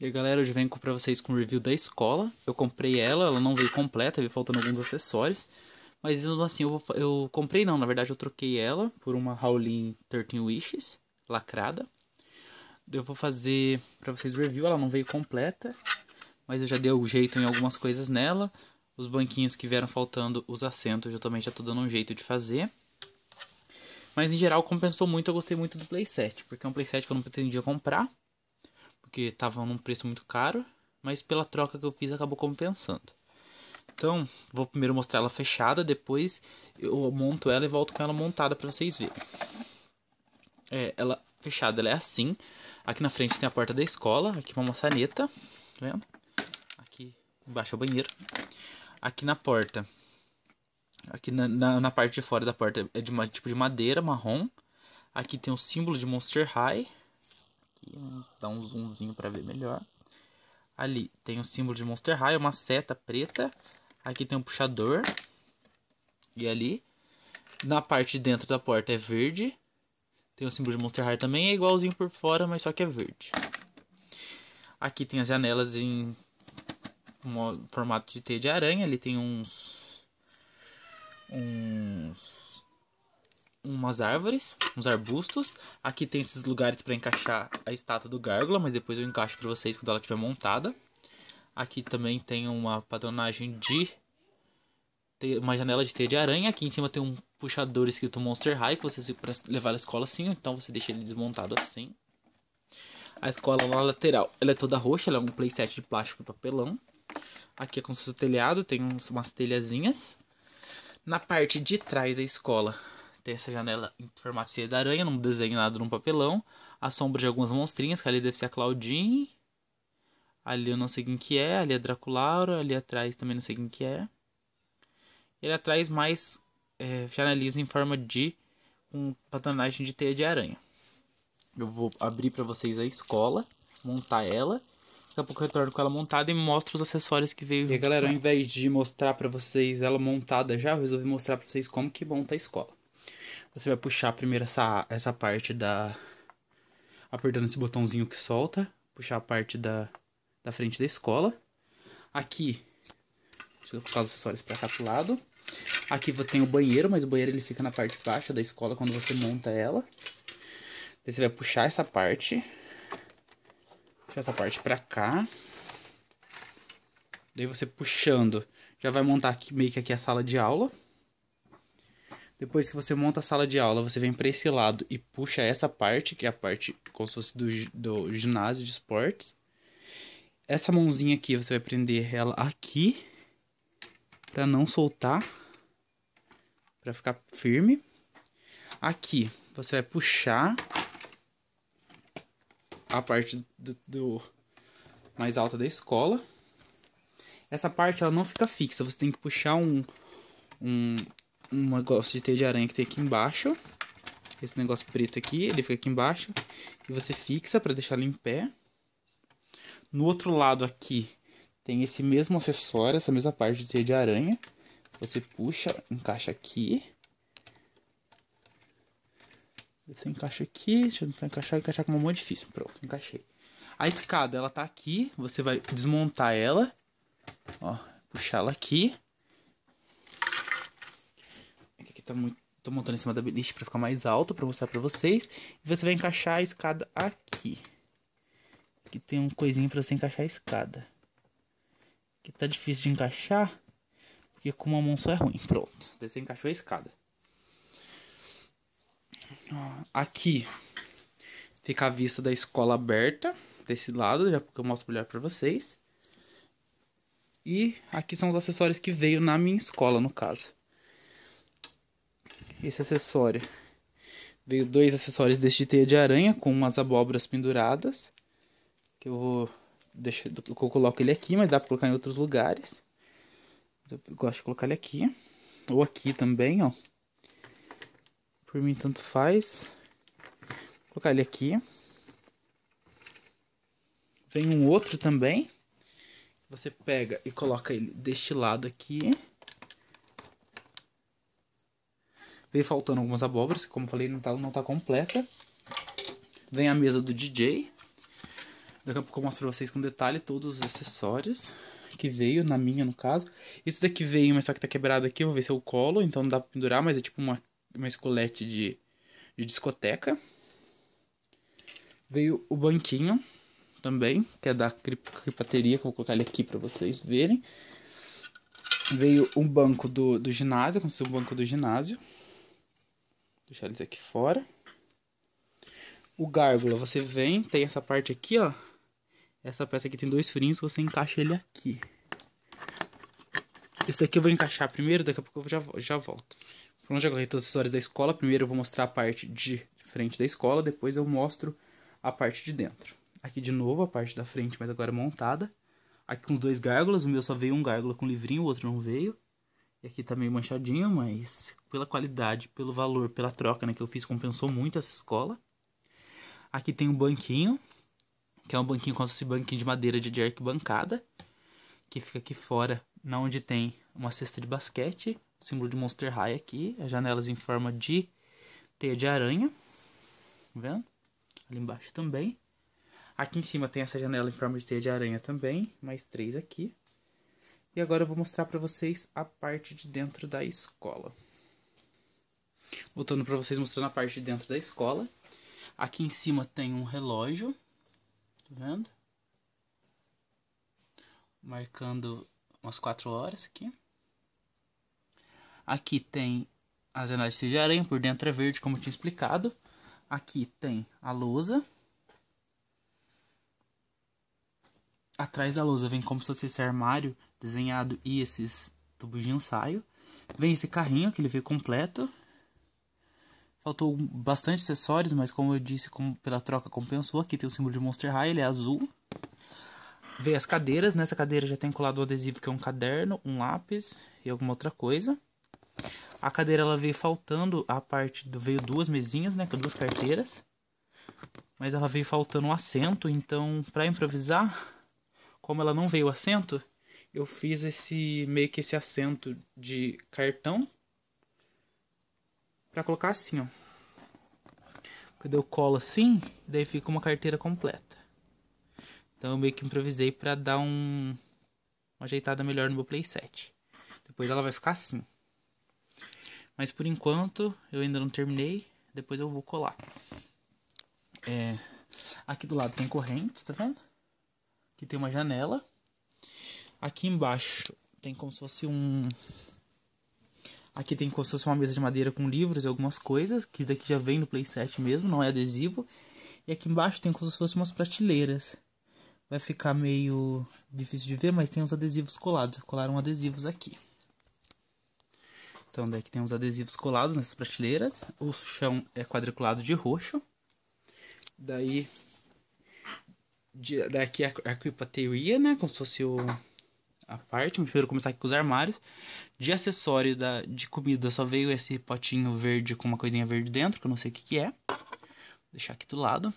E aí, galera, hoje venho para vocês com o review da escola. Eu comprei ela, ela não veio completa, veio faltando alguns acessórios. Mas mesmo assim, eu, vou, eu comprei não, na verdade eu troquei ela por uma Howlin 13 Wishes, lacrada. Eu vou fazer para vocês o review, ela não veio completa. Mas eu já dei um jeito em algumas coisas nela. Os banquinhos que vieram faltando, os assentos, eu também já estou dando um jeito de fazer. Mas em geral compensou muito, eu gostei muito do playset, porque é um playset que eu não pretendia comprar porque estavam num preço muito caro, mas pela troca que eu fiz acabou compensando. Então, vou primeiro mostrar ela fechada, depois eu monto ela e volto com ela montada para vocês verem. É, ela fechada, ela é assim. Aqui na frente tem a porta da escola, aqui uma maçaneta, tá vendo? Aqui embaixo é o banheiro. Aqui na porta, aqui na, na, na parte de fora da porta é de uma tipo de madeira marrom. Aqui tem o símbolo de Monster High, aqui, dar um zoomzinho para ver melhor. Ali tem o símbolo de Monster High, uma seta preta. Aqui tem um puxador. E ali, na parte de dentro da porta é verde. Tem o símbolo de Monster High também, é igualzinho por fora, mas só que é verde. Aqui tem as janelas em formato de T de aranha. Ali tem uns... Uns umas árvores, uns arbustos. Aqui tem esses lugares para encaixar a estátua do Gárgula, mas depois eu encaixo para vocês quando ela estiver montada. Aqui também tem uma padronagem de uma janela de teia de aranha. Aqui em cima tem um puxador escrito Monster High, que você para levar à escola assim, então você deixa ele desmontado assim. A escola lá é lateral, ela é toda roxa, ela é um playset de plástico e papelão. Aqui é com o telhado, tem umas telhazinhas. Na parte de trás da escola, tem essa janela em formato de da aranha, num desenhado num papelão. A sombra de algumas monstrinhas, que ali deve ser a Claudine. Ali eu não sei quem que é, ali é a Draculaura, ali atrás também não sei quem que é. Ele é atrás mais é, em forma de um patronagem de teia de aranha. Eu vou abrir para vocês a escola, montar ela. Daqui a pouco eu retorno com ela montada e mostro os acessórios que veio. E galera, ao invés de mostrar para vocês ela montada já, eu resolvi mostrar para vocês como que monta a escola. Você vai puxar primeiro essa, essa parte da. apertando esse botãozinho que solta. Puxar a parte da, da frente da escola. Aqui, deixa eu colocar os acessórios para cá pro lado. Aqui tem o banheiro, mas o banheiro ele fica na parte baixa da escola quando você monta ela. Daí você vai puxar essa parte. Puxar essa parte pra cá. Daí você puxando, já vai montar aqui, meio que aqui a sala de aula. Depois que você monta a sala de aula, você vem para esse lado e puxa essa parte, que é a parte como se fosse do, do ginásio de esportes. Essa mãozinha aqui, você vai prender ela aqui, para não soltar, para ficar firme. Aqui, você vai puxar a parte do, do mais alta da escola. Essa parte, ela não fica fixa, você tem que puxar um, um, um negócio de teia de aranha que tem aqui embaixo. Esse negócio preto aqui, ele fica aqui embaixo. E você fixa para deixar ele em pé. No outro lado aqui tem esse mesmo acessório, essa mesma parte de teia de aranha. Você puxa, encaixa aqui. Você encaixa aqui, deixa eu tentar encaixar, encaixar com uma mão difícil. Pronto, encaixei. A escada, ela tá aqui, você vai desmontar ela. Ó, puxar ela aqui tá muito. Tô montando em cima da beliche pra ficar mais alto, pra mostrar pra vocês. E você vai encaixar a escada aqui. Aqui tem um coisinho pra você encaixar a escada. Que tá difícil de encaixar, porque com uma mão só é ruim. Pronto, você encaixou a escada. Aqui fica a vista da escola aberta, desse lado, já porque eu mostro melhor pra vocês. E aqui são os acessórios que veio na minha escola, no caso esse acessório. Veio dois acessórios deste teia de aranha com umas abóboras penduradas. Que eu vou deixar, eu coloco ele aqui, mas dá pra colocar em outros lugares. Eu gosto de colocar ele aqui. Ou aqui também, ó. Por mim, tanto faz. Vou colocar ele aqui. Vem um outro também. Você pega e coloca ele deste lado aqui. Vem faltando algumas abóboras, que como eu falei, não tá, não tá completa. Vem a mesa do DJ. Daqui a pouco eu mostro pra vocês com detalhe todos os acessórios que veio, na minha no caso. Isso daqui veio, mas só que tá quebrado aqui, vou ver se eu colo, então não dá pra pendurar, mas é tipo uma, uma escolete de, de discoteca. Veio o banquinho também, que é da cripateria, que eu vou colocar ele aqui para vocês verem. Veio um banco do, do ginásio, como se fosse um banco do ginásio. Deixar eles aqui fora. O gárgula, você vem, tem essa parte aqui, ó. Essa peça aqui tem dois furinhos, você encaixa ele aqui. Esse daqui eu vou encaixar primeiro, daqui a pouco eu já, já volto. Pronto, já coloquei todos os acessórios da escola. Primeiro eu vou mostrar a parte de frente da escola, depois eu mostro a parte de dentro. Aqui de novo a parte da frente, mas agora montada. Aqui com os dois gárgulas, o meu só veio um gárgula com livrinho, o outro não veio. E aqui tá meio manchadinho, mas pela qualidade, pelo valor, pela troca né, que eu fiz, compensou muito essa escola. Aqui tem um banquinho, que é um banquinho com esse banquinho de madeira de, de arquibancada, que fica aqui fora, na onde tem uma cesta de basquete, símbolo de Monster High aqui, as janelas em forma de teia de aranha, tá vendo? Ali embaixo também. Aqui em cima tem essa janela em forma de teia de aranha também, mais três aqui. E agora eu vou mostrar para vocês a parte de dentro da escola. Voltando para vocês mostrando a parte de dentro da escola. Aqui em cima tem um relógio, tá vendo? Marcando umas 4 horas aqui. Aqui tem as janelas de aranha, por dentro é verde, como eu tinha explicado. Aqui tem a lousa, atrás da lousa vem como se fosse esse armário desenhado e esses tubos de ensaio. Vem esse carrinho que ele veio completo. Faltou bastante acessórios, mas como eu disse, como pela troca compensou. Aqui tem o símbolo de Monster High, ele é azul. Veio as cadeiras, nessa cadeira já tem colado o adesivo que é um caderno, um lápis e alguma outra coisa. A cadeira ela veio faltando a parte do veio duas mesinhas, né, com duas carteiras. Mas ela veio faltando um assento, então para improvisar, como ela não veio o assento, eu fiz esse meio que esse assento de cartão para colocar assim, ó. Porque deu cola assim, daí fica uma carteira completa. Então eu meio que improvisei para dar um uma ajeitada melhor no meu playset. Depois ela vai ficar assim. Mas por enquanto eu ainda não terminei, depois eu vou colar. É, aqui do lado tem correntes, tá vendo? que tem uma janela. Aqui embaixo tem como se fosse um. Aqui tem como se fosse uma mesa de madeira com livros e algumas coisas, que daqui já vem no playset mesmo, não é adesivo. E aqui embaixo tem como se fosse umas prateleiras. Vai ficar meio difícil de ver, mas tem os adesivos colados. Colaram adesivos aqui. Então, daqui tem os adesivos colados nessas prateleiras. O chão é quadriculado de roxo. Daí de, daqui a, a cripateria, né? Como se fosse o, a parte. Eu primeiro começar aqui com os armários. De acessório da, de comida só veio esse potinho verde com uma coisinha verde dentro, que eu não sei o que, que é. Vou deixar aqui do lado.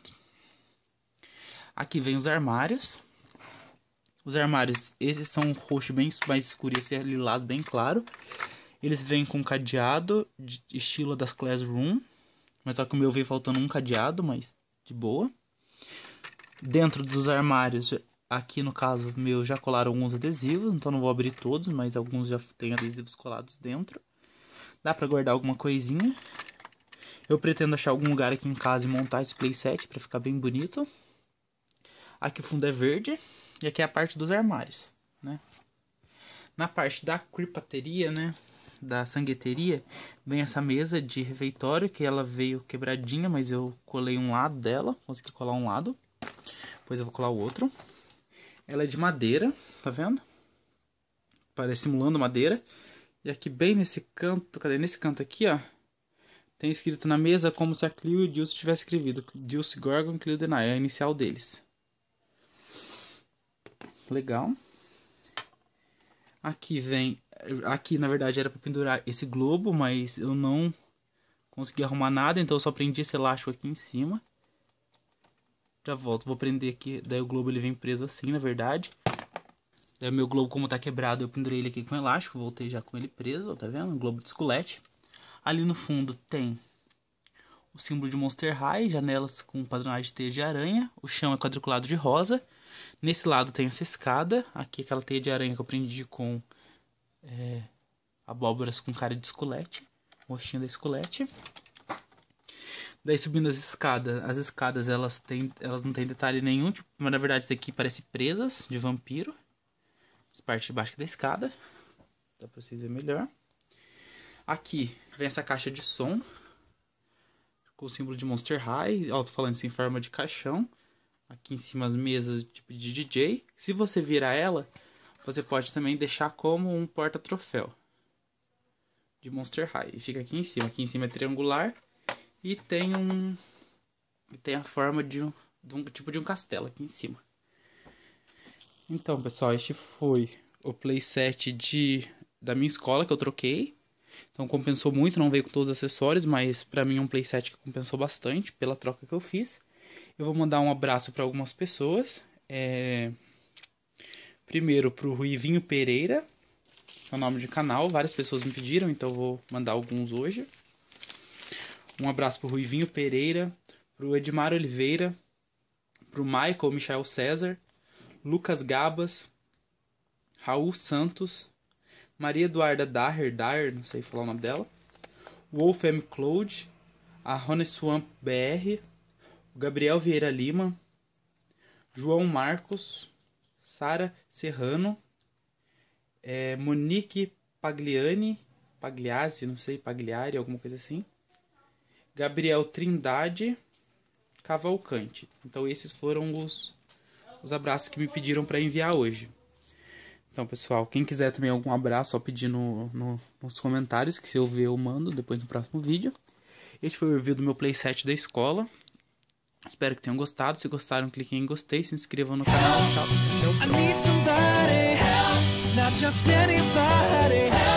Aqui vem os armários. Os armários, esses são roxo bem mais escuro e esse é lilás bem claro. Eles vêm com cadeado, de estilo das Classroom. Mas só que o meu veio faltando um cadeado, mas de boa. Dentro dos armários, aqui no caso meu, já colaram alguns adesivos, então não vou abrir todos, mas alguns já têm adesivos colados dentro. Dá para guardar alguma coisinha. Eu pretendo achar algum lugar aqui em casa e montar esse playset para ficar bem bonito. Aqui o fundo é verde e aqui é a parte dos armários, né? Na parte da cripateria, né, da sangueteria, vem essa mesa de refeitório que ela veio quebradinha, mas eu colei um lado dela, consegui colar um lado. Depois eu vou colar o outro. Ela é de madeira, tá vendo? Parece simulando madeira. E aqui bem nesse canto, cadê? Nesse canto aqui, ó. Tem escrito na mesa como se a Cleo e o Dilce tivessem escrevido. Dilce Gorgon e Clio Denai, é a inicial deles. Legal. Aqui vem... Aqui, na verdade, era para pendurar esse globo, mas eu não consegui arrumar nada. Então, eu só prendi esse elástico aqui em cima. Já volto, vou prender aqui. Daí o globo ele vem preso assim, na verdade. Daí meu globo, como tá quebrado, eu pendurei ele aqui com elástico. Voltei já com ele preso, tá vendo? Um globo de esculete. Ali no fundo tem o símbolo de Monster High, janelas com padronagem de teia de aranha. O chão é quadriculado de rosa. Nesse lado tem essa escada. Aqui aquela teia de aranha que eu prendi com é, abóboras com cara de esculete. Rostinho da esculete. Daí subindo as escadas. As escadas, elas, têm, elas não têm detalhe nenhum. Tipo, mas na verdade, isso aqui parece presas de vampiro. Essa parte de baixo da escada. Dá pra vocês verem melhor. Aqui vem essa caixa de som. Com o símbolo de Monster High. Alto-falante em forma de caixão. Aqui em cima as mesas tipo de DJ. Se você virar ela, você pode também deixar como um porta-troféu. De Monster High. E fica aqui em cima. Aqui em cima é triangular. E tem um. Tem a forma de um, de um tipo de um castelo aqui em cima. Então, pessoal, este foi o playset de, da minha escola que eu troquei. Então compensou muito, não veio com todos os acessórios, mas para mim é um playset que compensou bastante pela troca que eu fiz. Eu vou mandar um abraço para algumas pessoas. É... Primeiro para o Ruivinho Pereira, é o nome de canal. Várias pessoas me pediram, então eu vou mandar alguns hoje. Um abraço pro Ruivinho Pereira, pro Edmar Oliveira, pro Michael Michel César, Lucas Gabas, Raul Santos, Maria Eduarda Daher, Daher, não sei falar o nome dela, Wolf M. Claude, a Rony Swamp BR, o Gabriel Vieira Lima, João Marcos, Sara Serrano, é, Monique Pagliani, Pagliazzi, não sei, Pagliari, alguma coisa assim, Gabriel Trindade Cavalcante. Então esses foram os, os abraços que me pediram para enviar hoje. Então, pessoal, quem quiser também algum abraço, só pedir no, no, nos comentários, que se eu ver eu mando depois no próximo vídeo. Este foi o review do meu playset da escola. Espero que tenham gostado. Se gostaram, cliquem em gostei, se inscrevam no canal. Tchau. Tá? Até